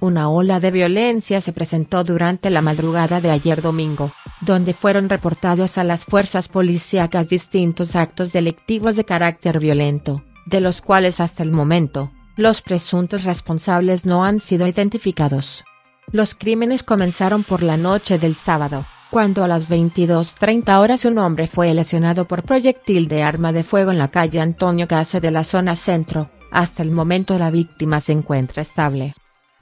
Una ola de violencia se presentó durante la madrugada de ayer domingo, donde fueron reportados a las fuerzas policíacas distintos actos delictivos de carácter violento, de los cuales hasta el momento, los presuntos responsables no han sido identificados. Los crímenes comenzaron por la noche del sábado, cuando a las 22.30 horas un hombre fue lesionado por proyectil de arma de fuego en la calle Antonio Caso de la zona centro. Hasta el momento la víctima se encuentra estable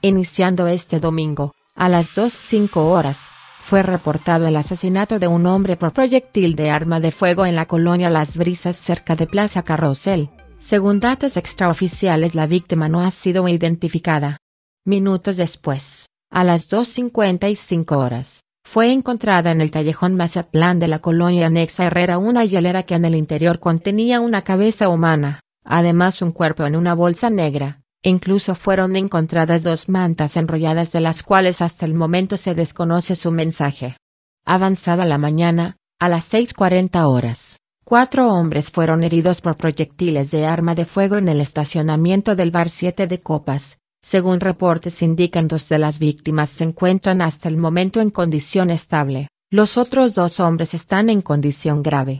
iniciando este domingo, a las 2.05 horas, fue reportado el asesinato de un hombre por proyectil de arma de fuego en la colonia Las Brisas cerca de Plaza Carrousel. Según datos extraoficiales la víctima no ha sido identificada. Minutos después, a las 2.55 horas, fue encontrada en el callejón Mazatlán de la colonia anexa Herrera una hielera que en el interior contenía una cabeza humana, además un cuerpo en una bolsa negra. Incluso fueron encontradas dos mantas enrolladas de las cuales hasta el momento se desconoce su mensaje. Avanzada la mañana, a las 6.40 horas, cuatro hombres fueron heridos por proyectiles de arma de fuego en el estacionamiento del bar 7 de Copas. Según reportes indican dos de las víctimas se encuentran hasta el momento en condición estable. Los otros dos hombres están en condición grave.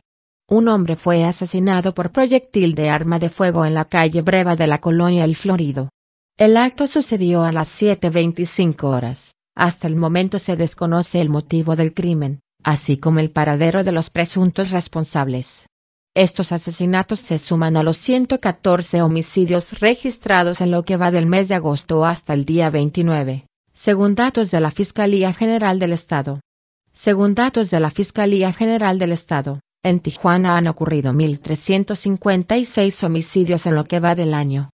Un hombre fue asesinado por proyectil de arma de fuego en la calle Breva de la colonia El Florido. El acto sucedió a las 7.25 horas. Hasta el momento se desconoce el motivo del crimen, así como el paradero de los presuntos responsables. Estos asesinatos se suman a los 114 homicidios registrados en lo que va del mes de agosto hasta el día 29, según datos de la Fiscalía General del Estado. Según datos de la Fiscalía General del Estado, en Tijuana han ocurrido 1.356 homicidios en lo que va del año.